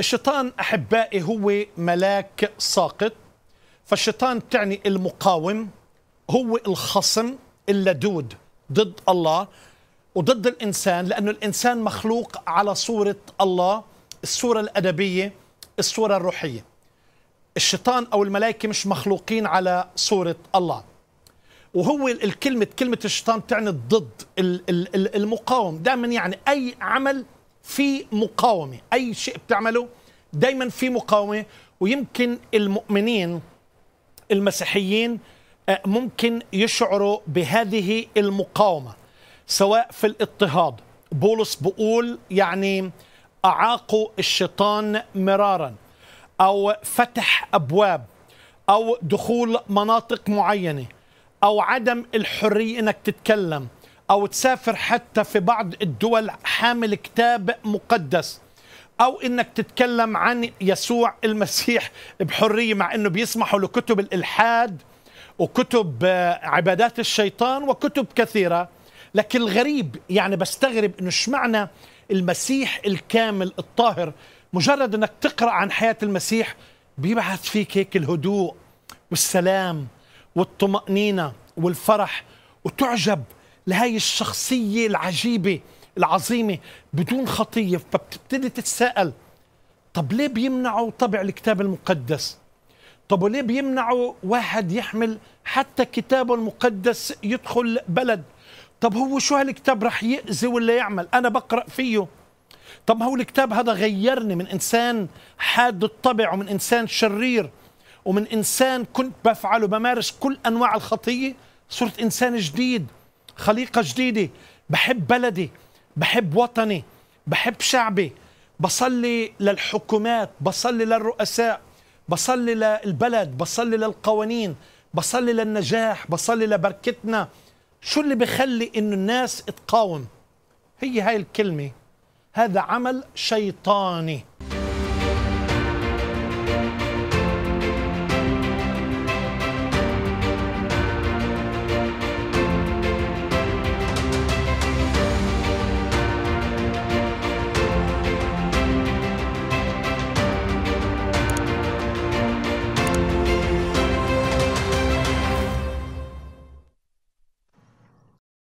الشيطان أحبائي هو ملاك ساقط فالشيطان تعني المقاوم هو الخصم اللدود ضد الله وضد الإنسان لأنه الإنسان مخلوق على صورة الله الصورة الأدبية الصورة الروحية الشيطان أو الملائكة مش مخلوقين على صورة الله وهو الكلمة كلمة الشيطان تعني ضد المقاوم دائما يعني أي عمل في مقاومه اي شيء بتعمله دائما في مقاومه ويمكن المؤمنين المسيحيين آه، ممكن يشعروا بهذه المقاومه سواء في الاضطهاد بولس بقول يعني اعاقوا الشيطان مرارا او فتح ابواب او دخول مناطق معينه او عدم الحريه انك تتكلم أو تسافر حتى في بعض الدول حامل كتاب مقدس أو إنك تتكلم عن يسوع المسيح بحرية مع إنه بيسمحوا لكتب الإلحاد وكتب آه، عبادات الشيطان وكتب كثيرة لكن الغريب يعني بستغرب إنه شمعنا المسيح الكامل الطاهر مجرد انك تقرا عن حياه المسيح بيبعث فيك هيك الهدوء والسلام والطمانينه والفرح وتعجب لهي الشخصية العجيبة العظيمة بدون خطية فبتبتدي تتساءل طب ليه بيمنعوا طبع الكتاب المقدس طب وليه بيمنعوا واحد يحمل حتى كتابه المقدس يدخل بلد طب هو شو هالكتاب رح يأذي ولا يعمل أنا بقرأ فيه طب هو الكتاب هذا غيرني من إنسان حاد الطبع ومن إنسان شرير ومن إنسان كنت بفعل وبمارس كل أنواع الخطية صرت إنسان جديد خليقة جديدة بحب بلدي بحب وطني بحب شعبي بصلي للحكومات بصلي للرؤساء بصلي للبلد بصلي للقوانين بصلي للنجاح بصلي لبركتنا شو اللي بخلي انه الناس تقاوم هي هاي الكلمة هذا عمل شيطاني